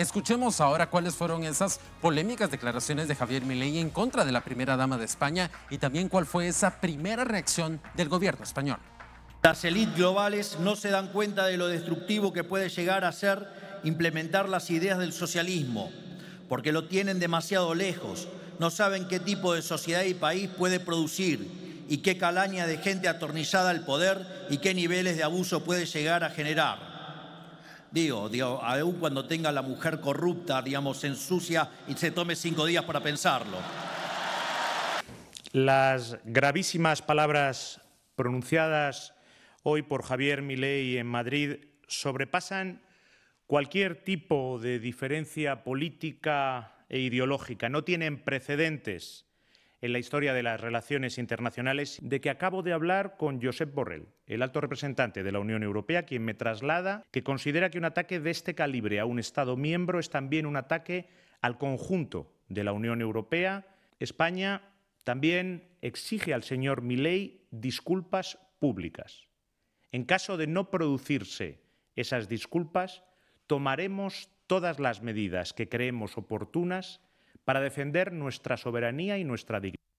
Escuchemos ahora cuáles fueron esas polémicas declaraciones de Javier Milei en contra de la primera dama de España y también cuál fue esa primera reacción del gobierno español. Las élites globales no se dan cuenta de lo destructivo que puede llegar a ser implementar las ideas del socialismo, porque lo tienen demasiado lejos, no saben qué tipo de sociedad y país puede producir y qué calaña de gente atornillada al poder y qué niveles de abuso puede llegar a generar. Digo, digo, aún cuando tenga la mujer corrupta, digamos, ensucia y se tome cinco días para pensarlo. Las gravísimas palabras pronunciadas hoy por Javier Milei en Madrid sobrepasan cualquier tipo de diferencia política e ideológica. No tienen precedentes en la historia de las relaciones internacionales de que acabo de hablar con Josep Borrell, el alto representante de la Unión Europea, quien me traslada que considera que un ataque de este calibre a un Estado miembro es también un ataque al conjunto de la Unión Europea. España también exige al señor Milei disculpas públicas. En caso de no producirse esas disculpas, tomaremos todas las medidas que creemos oportunas para defender nuestra soberanía y nuestra dignidad.